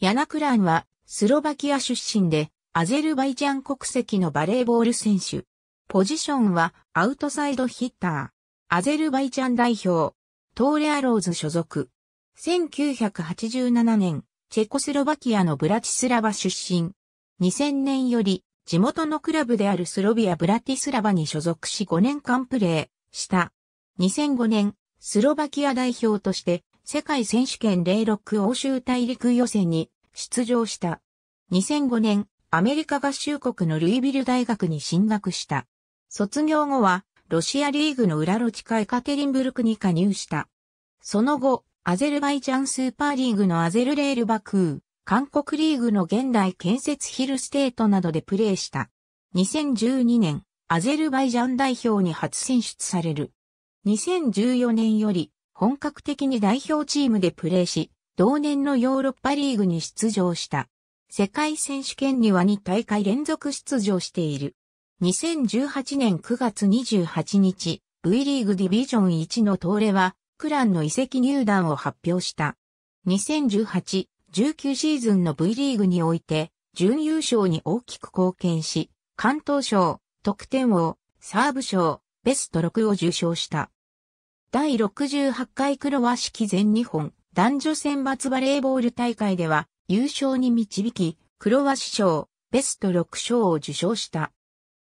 ヤナクランは、スロバキア出身で、アゼルバイジャン国籍のバレーボール選手。ポジションは、アウトサイドヒッター。アゼルバイジャン代表。トーレアローズ所属。1987年、チェコスロバキアのブラチスラバ出身。2000年より、地元のクラブであるスロビア・ブラティスラバに所属し5年間プレーした。2005年、スロバキア代表として世界選手権06欧州大陸予選に出場した。2005年、アメリカ合衆国のルイビル大学に進学した。卒業後は、ロシアリーグの裏路地下エカテリンブルクに加入した。その後、アゼルバイジャンスーパーリーグのアゼルレールバクー、韓国リーグの現代建設ヒルステートなどでプレーした。2012年、アゼルバイジャン代表に初選出される。2014年より、本格的に代表チームでプレーし、同年のヨーロッパリーグに出場した。世界選手権には2大会連続出場している。2018年9月28日、V リーグディビジョン1の東レは、クランの移籍入団を発表した。2018、19シーズンの V リーグにおいて、準優勝に大きく貢献し、関東賞、得点王、サーブ賞、ベスト6を受賞した。第68回クロワ式全日本男女選抜バレーボール大会では優勝に導き、クロワ師賞、ベスト6賞を受賞した。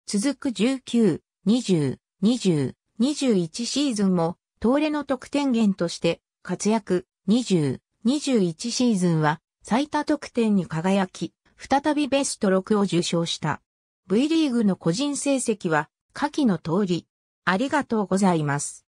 続く19、20、20、21シーズンも、東レの得点源として活躍、20、21シーズンは最多得点に輝き、再びベスト6を受賞した。V リーグの個人成績は、下記の通り。ありがとうございます。